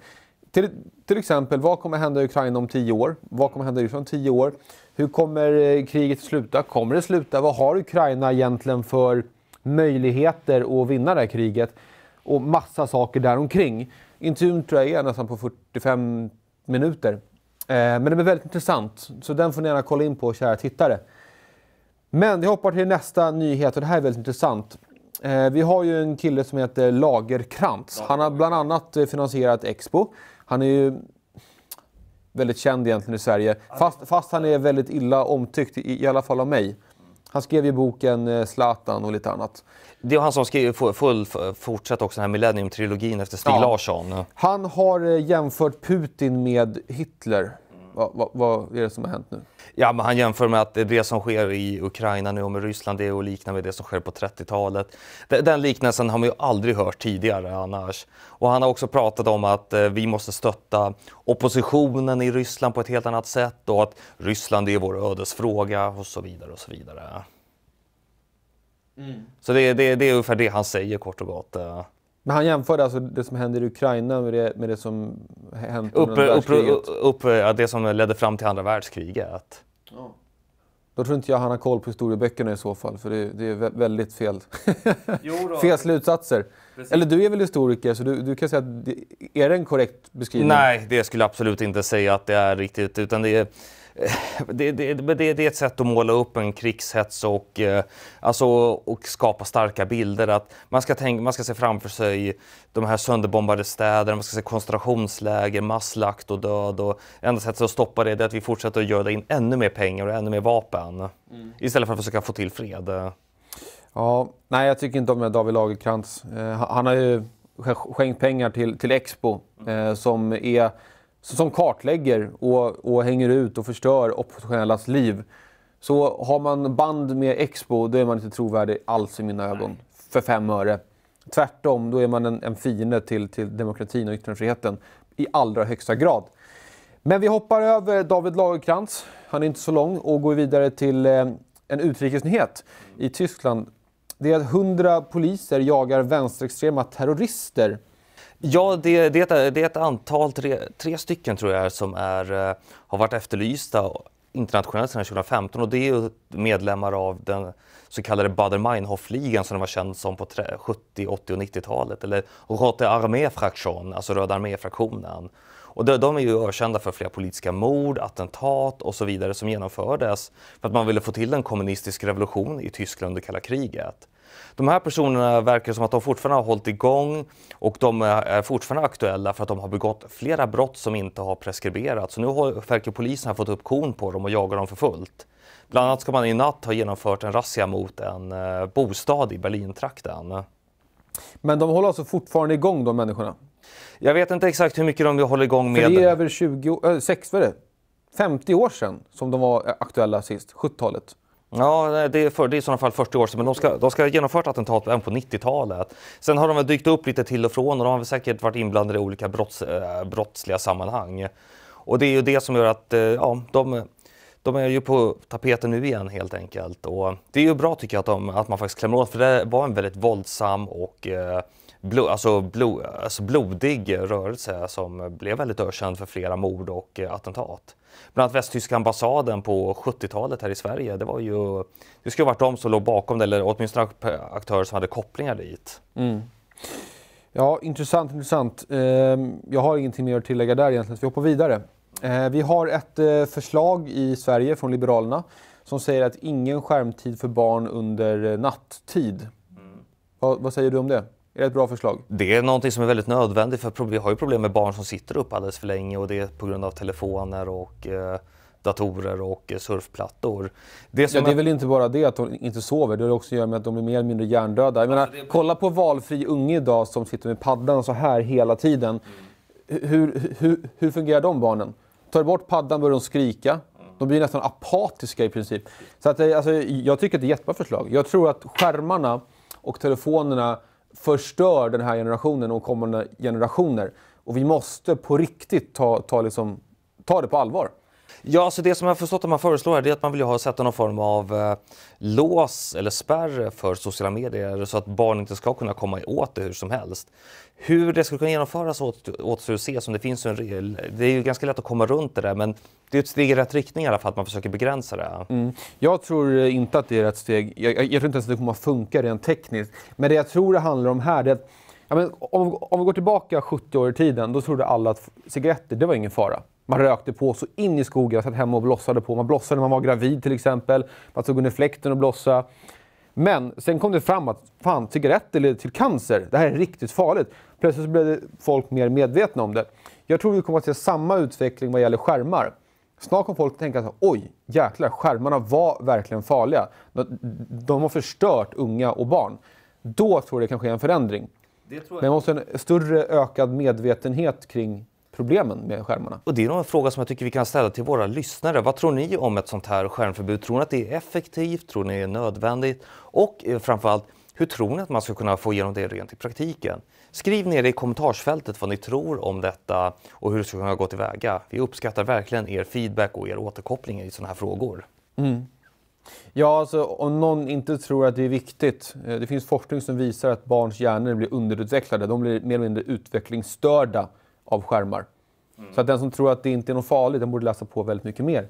Till, till exempel, vad kommer hända i Ukraina om tio år? Vad kommer hända i Ryssland om tio år? Hur kommer eh, kriget sluta? Kommer det sluta? Vad har Ukraina egentligen för möjligheter att vinna det här kriget? Och massa saker däromkring. Intervjun tror jag är nästan på 45 minuter. Eh, men det är väldigt intressant, så den får ni gärna kolla in på, kära tittare. Men vi hoppar till nästa nyhet och det här är väldigt intressant. Eh, vi har ju en kille som heter Lagerkrantz. Han har bland annat eh, finansierat Expo. Han är ju väldigt känd egentligen i Sverige. Fast, fast han är väldigt illa omtyckt, i, i alla fall av mig. Han skrev ju boken eh, Zlatan och lite annat. Det är han som skrev full, full fortsatt också den här Millennium-trilogin efter Stig ja. Larsson. Han har jämfört Putin med Hitler. Vad, vad, vad, är det som har hänt nu? Ja, men han jämför med att det som sker i Ukraina nu och med Ryssland det är att likna med det som sker på 30-talet. Den liknelsen har man ju aldrig hört tidigare annars. Och han har också pratat om att eh, vi måste stötta oppositionen i Ryssland på ett helt annat sätt och att Ryssland är vår ödesfråga och så vidare och så vidare. Mm. Så det, det, det är ungefär det han säger kort och gott. Eh. Men han jämförde alltså det som händer i Ukraina med det, med det som hände upp, under upp, upp, upp, ja, Det som ledde fram till andra världskriget. Att... Ja. Då tror inte jag han har koll på historieböckerna i så fall, för det, det är väldigt fel, fel slutsatser. Precis. Eller du är väl historiker, så du, du kan säga att det, är det en korrekt beskrivning? Nej, det skulle jag absolut inte säga att det är riktigt. Utan det är Eh, det, det, det, det, är ett sätt att måla upp en krigshets och, eh, alltså, och skapa starka bilder. Att man, ska tänka, man ska se framför sig de här sönderbombade städerna, man ska se koncentrationsläger, masslakt och död. Och enda sättet att stoppa det är att vi fortsätter att göra in ännu mer pengar och ännu mer vapen mm. istället för att försöka få till fred. Ja, nej, jag tycker inte om det David Lagerkrantz. Eh, han har ju skänkt pengar till, till Expo mm. eh, som är som kartlägger och, och hänger ut och förstör oppositionellas liv. Så har man band med Expo, då är man inte trovärdig alls i mina ögon. Nej. För fem öre. Tvärtom, då är man en, en fiende till, till demokratin och yttrandefriheten i allra högsta grad. Men vi hoppar över David Lagercrantz. han är inte så lång, och går vidare till eh, en utrikesnyhet i Tyskland. Det är att 100 poliser jagar vänsterextrema terrorister Ja, det, det, är, det är ett antal, tre, tre stycken tror jag, som är, eh, har varit efterlysta internationellt sedan 2015 och det är medlemmar av den så kallade Baader-Meinhof-ligan som den var känd som på 70, 80 och 90-talet eller Rote Armee-fraktion, alltså Röda armé-fraktionen. Och de, de är ju ökända för flera politiska mord, attentat och så vidare som genomfördes för att man ville få till en kommunistisk revolution i Tyskland under kalla kriget. De här personerna verkar som att de fortfarande har hållit igång och de är fortfarande aktuella för att de har begått flera brott som inte har preskriberats. Så nu verkar polisen ha fått upp korn på dem och jagar dem för fullt. Bland annat ska man i natt ha genomfört en razzia mot en eh, bostad i Berlintrakten. Men de håller alltså fortfarande igång de människorna? Jag vet inte exakt hur mycket de håller igång med. För det är över 20, äh, 6, 50 år sedan som de var eh, aktuella sist, 70-talet. Ja, det är, för, det är i sådana fall 40 år sedan, men de ska, de ska ha genomfört attentat även på 90-talet. Sen har de väl dykt upp lite till och från och de har väl säkert varit inblandade i olika brotts, äh, brottsliga sammanhang. Och det är ju det som gör att äh, ja, de, de är ju på tapeten nu igen helt enkelt. Och det är ju bra tycker jag att, de, att man faktiskt klämmer åt, för det var en väldigt våldsam och äh, eh, blod, alltså, blod, alltså blodig rörelse som blev väldigt ökänd för flera mord och attentat. Bland annat västtyska ambassaden på 70-talet här i Sverige. Det var ju, det skulle varit de som låg bakom det, eller åtminstone aktörer som hade kopplingar dit. Mm. Ja, intressant, intressant. Ehm, jag har ingenting mer att tillägga där egentligen, så vi hoppar vidare. Ehm, vi har ett eh, förslag i Sverige från Liberalerna som säger att ingen skärmtid för barn under eh, nattid. Mm. vad säger du om det? Är det ett bra förslag? Det är någonting som är väldigt nödvändigt för vi har ju problem med barn som sitter upp alldeles för länge och det är på grund av telefoner och eh, datorer och eh, surfplattor. Det, som ja, det är väl inte bara det att de inte sover, det har också att göra med att de är mer eller mindre hjärndöda. Jag menar, alltså, är... kolla på valfri unge idag som sitter med paddan så här hela tiden. Mm. Hur, hur, hur fungerar de barnen? Tar du bort paddan börjar de skrika. De blir nästan apatiska i princip. Så att, eh, alltså, jag tycker att det är ett jättebra förslag. Jag tror att skärmarna och telefonerna förstör den här generationen och kommande generationer. Och vi måste på riktigt ta, ta, liksom, ta det på allvar. Ja, så det som jag förstått att man föreslår här, det är att man vill ha, sätta någon form av eh, lås eller spärr för sociala medier så att barn inte ska kunna komma åt det hur som helst. Hur det skulle kunna genomföras återstår att se. Som det, finns en real, det är ju ganska lätt att komma runt det där men det är ett steg i rätt riktning i alla fall att man försöker begränsa det. Mm. Jag tror eh, inte att det är rätt steg. Jag, jag, jag tror inte ens att det kommer att funka rent tekniskt. Men det jag tror det handlar om här det är att ja, om, om vi går tillbaka 70 år i tiden då trodde alla att cigaretter det var ingen fara. Man rökte på så in i skogen. Jag satt hemma och blossade på. Man blossade när man var gravid till exempel. Man stod under fläkten och blossade. Men sen kom det fram att fan, cigaretter leder till cancer. Det här är riktigt farligt. Plötsligt så blev folk mer medvetna om det. Jag tror vi kommer att se samma utveckling vad gäller skärmar. Snart kommer folk att tänka att oj, jäklar, skärmarna var verkligen farliga. De har förstört unga och barn. Då tror jag det kan ske en förändring. Det tror jag. Men man måste en större ökad medvetenhet kring problemen med skärmarna. Och det är en fråga som jag tycker vi kan ställa till våra lyssnare. Vad tror ni om ett sånt här skärmförbud? Tror ni att det är effektivt? Tror ni att det är nödvändigt? Och eh, framförallt, hur tror ni att man ska kunna få igenom det rent i praktiken? Skriv ner i kommentarsfältet vad ni tror om detta och hur det ska kunna gå tillväga. Vi uppskattar verkligen er feedback och er återkoppling i sådana här frågor. Mm. Ja, alltså, om någon inte tror att det är viktigt. Eh, det finns forskning som visar att barns hjärnor blir underutvecklade. De blir mer eller mindre utvecklingsstörda av skärmar. Mm. Så att den som tror att det inte är något farligt, den borde läsa på väldigt mycket mer.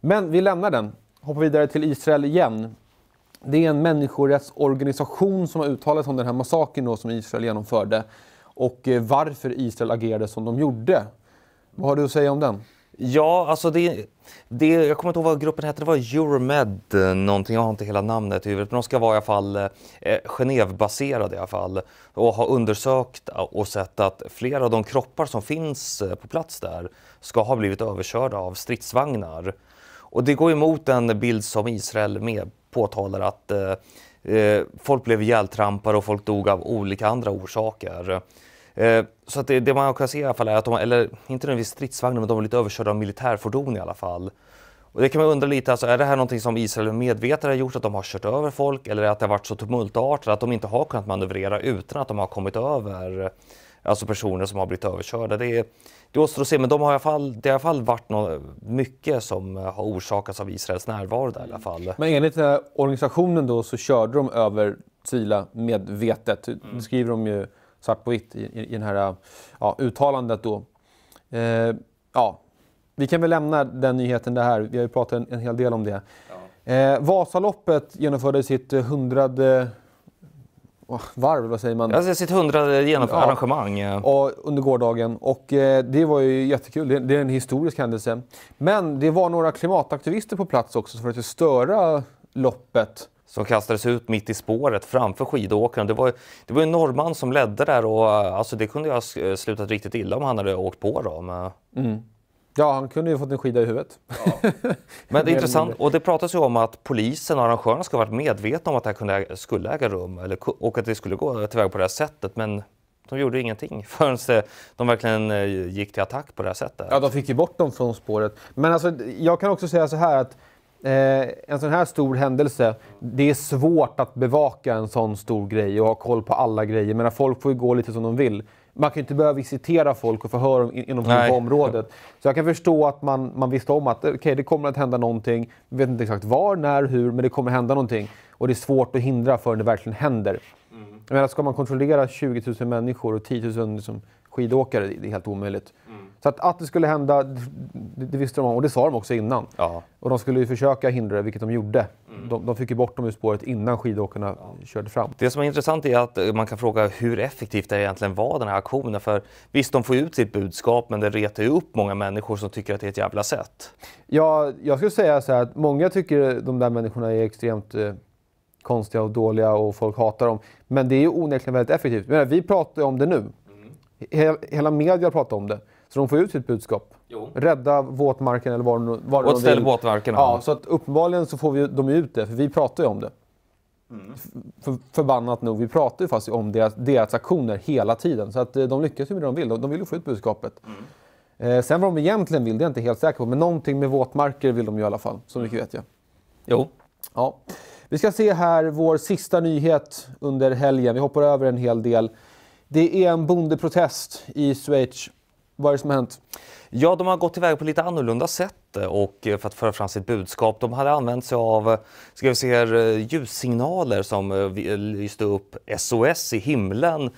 Men vi lämnar den. Hoppar vidare till Israel igen. Det är en människorättsorganisation som har uttalat sig om den här massakern som Israel genomförde och eh, varför Israel agerade som de gjorde. Vad har du att säga om den? Ja, alltså det, det, jag kommer inte ihåg vad gruppen hette, det var Euromed eh, någonting, jag har inte hela namnet i huvudet, men de ska vara i alla fall eh, eh Genèvebaserade i alla fall och ha undersökt och sett att flera av de kroppar som finns eh, på plats där ska ha blivit överkörda av stridsvagnar. Och det går emot den bild som Israel med påtalar att eh, folk blev ihjältrampade och folk dog av olika andra orsaker. Eh, så att det, det man kan se i alla fall är att de, eller inte nödvändigtvis stridsvagnar, men de är lite överkörda av militärfordon i alla fall. Och det kan man undra lite, alltså, är det här någonting som Israel medvetet har gjort, att de har kört över folk eller att det har varit så tumultartat att de inte har kunnat manövrera utan att de har kommit över alltså personer som har blivit överkörda. Det, det återstår att se, men de har i alla fall, det har i alla fall varit något, mycket som har orsakats av Israels närvaro där i alla fall. Men enligt den här organisationen då så körde de över civila medvetet, det skriver de ju svart på vitt i, i, i det här ja, uttalandet. Då. Eh, ja, vi kan väl lämna den nyheten det här. Vi har ju pratat en, en hel del om det. Ja. Eh, Vasaloppet genomförde sitt hundrade oh, varv, vad säger man? Alltså sitt hundrade arrangemang. Ja, och under gårdagen. Och eh, det var ju jättekul. Det, det, är en historisk händelse. Men det var några klimataktivister på plats också för att störa loppet som kastades ut mitt i spåret framför skidåkaren. Det var, det var en norrman som ledde där och eh, alltså, det kunde ju ha eh, slutat riktigt illa om han hade åkt på dem. Mm. Ja, han kunde ju fått en skida i huvudet. Ja. Men det är intressant, och det pratas ju om att polisen och arrangörerna ska ha varit medvetna om att det här kunde, skulle äga rum eller, och att det skulle gå tillväga på det här sättet. Men de gjorde ingenting förrän de verkligen eh, gick till attack på det här sättet. Ja, de fick ju bort dem från spåret. Men alltså, jag kan också säga så här att Eh, en sån här stor händelse, det är svårt att bevaka en sån stor grej och ha koll på alla grejer. Men folk får ju gå lite som de vill. Man kan ju inte behöva visitera folk och förhöra dem inom själva området. Så jag kan förstå att man, man visste om att eh, okay, det kommer att hända någonting. Vi vet inte exakt var, när, hur, men det kommer att hända någonting. Och det är svårt att hindra förrän det verkligen händer. Mm. Jag menar, ska man kontrollera 20 000 människor och 10 000 liksom, skidåkare, det är helt omöjligt. Mm. Så att, att det skulle hända, det, det visste de om och det sa de också innan. Ja. Och de skulle ju försöka hindra det, vilket de gjorde. Mm. De, de, fick ju bort dem ur spåret innan skidåkarna ja. körde fram. Det som är intressant är att eh, man kan fråga hur effektivt det egentligen var den här aktionen. För visst, de får ut sitt budskap, men det retar ju upp många människor som tycker att det är ett jävla sätt. Ja, jag skulle säga så här att många tycker de där människorna är extremt eh, konstiga och dåliga och folk hatar dem. Men det är ju onekligen väldigt effektivt. Men vi pratar om det nu. Mm. Hela, hela media pratar om det. Så de får ut sitt budskap. Jo. Rädda våtmarken eller vad de, vad de vill. våtmarken. Ja, så att uppenbarligen så får vi, de ut det, för vi pratar ju om det. Mm. För, förbannat nog, vi pratar ju faktiskt om deras, deras aktioner hela tiden. Så att eh, de lyckas ju med det de vill. De, de vill ju få ut budskapet. Mm. Eh, sen vad de egentligen vill, det är jag inte helt säker på. Men någonting med våtmarker vill de ju i alla fall. Så mycket vet jag. Jo. Ja. Vi ska se här vår sista nyhet under helgen. Vi hoppar över en hel del. Det är en bondeprotest i Schweiz vad är det som har hänt? Ja, de har gått tillväga på lite annorlunda sätt eh, och eh, för att föra fram sitt budskap. De hade använt sig av eh, ska vi se, här, ljussignaler som lyste upp SOS i himlen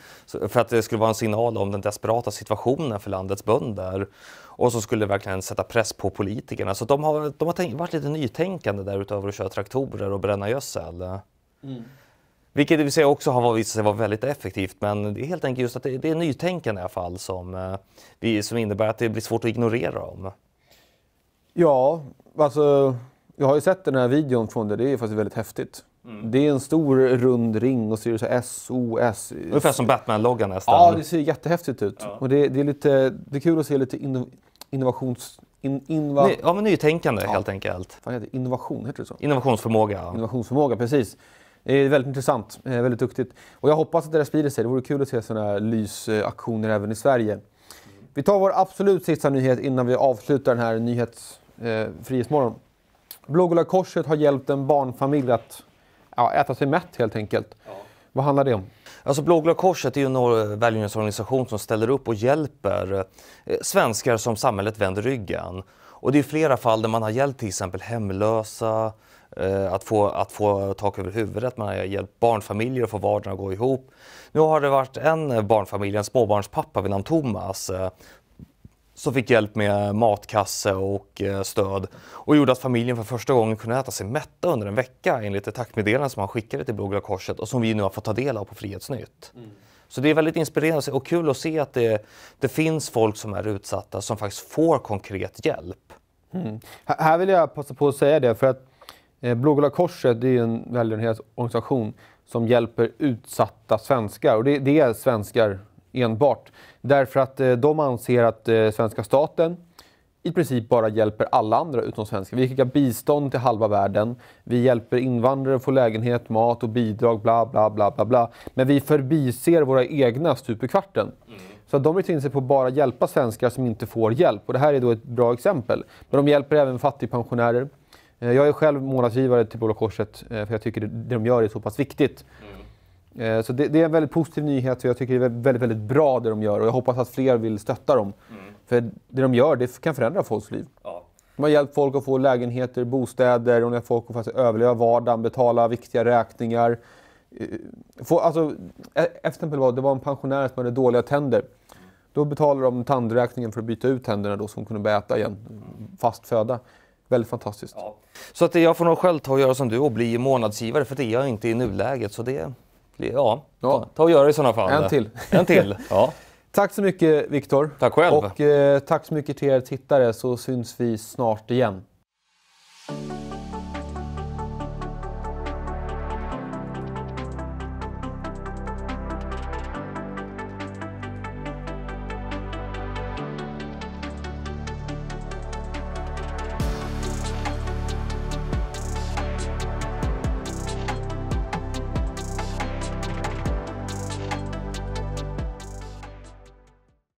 för att det skulle vara en signal om den desperata situationen för landets bönder. Och som skulle verkligen sätta press på politikerna. Så de har, de har tänkt, varit lite nytänkande där utöver att köra traktorer och bränna gödsel. Mm. Vilket det vill säga också har visat sig vara väldigt effektivt men det är helt enkelt just att det, det är nytänkande i alla fall som, eh, som innebär att det blir svårt att ignorera dem. Ja, alltså jag har ju sett den här videon från det, det är faktiskt väldigt häftigt. Mm. Det är en stor rund ring och så är det SOS. Ungefär som Batman-loggan nästan. Ja, det ser jättehäftigt ut. Ja. Och det, det, är lite, det är kul att se lite inno, innovations... In, inva... Ny, ja, men nytänkande ja. helt enkelt. Vad heter det? innovation, heter det så? Innovationsförmåga. Innovationsförmåga, precis. Det är väldigt intressant, eh, väldigt duktigt. Och jag hoppas att det där sprider sig. Det vore kul att se sådana här lysaktioner även i Sverige. Vi tar vår absolut sista nyhet innan vi avslutar den här nyhetsfrihetsmorgon. Eh, Blågula Korset har hjälpt en barnfamilj att ja, äta sig mätt helt enkelt. Ja. Vad handlar det om? Alltså Blågula Korset är en välgörenhetsorganisation som ställer upp och hjälper eh, svenskar som samhället vänder ryggen. Och det är flera fall där man har hjälpt till exempel hemlösa, Eh, att, få, att få tak över huvudet, man har hjälpt barnfamiljer att få vardagen att gå ihop. Nu har det varit en barnfamilj, en småbarnspappa vid namn Thomas eh, som fick hjälp med matkasse och eh, stöd och gjorde att familjen för första gången kunde äta sig mätta under en vecka enligt ett tackmeddelande som han skickade till Blågula Korset och som vi nu har fått ta del av på Frihetsnytt. Mm. Så det är väldigt inspirerande och kul att se att det, det finns folk som är utsatta som faktiskt får konkret hjälp. Mm. Här vill jag passa på att säga det för att Eh, Blågula korset det är en välgörenhetsorganisation som hjälper utsatta svenskar. Och det, det, är svenskar enbart. Därför att eh, de anser att eh, svenska staten i princip bara hjälper alla andra utom svenskar. Vi skickar bistånd till halva världen. Vi hjälper invandrare att få lägenhet, mat och bidrag, bla bla bla bla. bla. Men vi förbiser våra egna stup i kvarten. Så de riktar in sig på att bara hjälpa svenskar som inte får hjälp. Och det här är då ett bra exempel. Men de hjälper även fattigpensionärer. Eh, jag är själv månadsgivare till Blå Korset eh, för jag tycker det, de gör är så pass viktigt. Mm. Eh, så det, det, är en väldigt positiv nyhet och jag tycker det är väldigt, väldigt bra det de gör och jag hoppas att fler vill stötta dem. Mm. För det de gör det kan förändra folks liv. Ja. De har hjälpt folk att få lägenheter, bostäder, och folk att faktiskt överleva vardagen, betala viktiga räkningar. Få, alltså, ett exempel var det var en pensionär som hade dåliga tänder. Då betalade de tandräkningen för att byta ut tänderna då, så hon kunde börja äta igen, mm. fast föda. Väldigt fantastiskt. Ja. Så att jag får nog själv ta och göra som du och bli månadsgivare för det är jag inte i nuläget. Så det, ja, ja. Ta, ta och göra det i sådana fall. En till. En till, ja. Tack så mycket Viktor. Tack själv. Och eh, tack så mycket till er tittare så syns vi snart igen.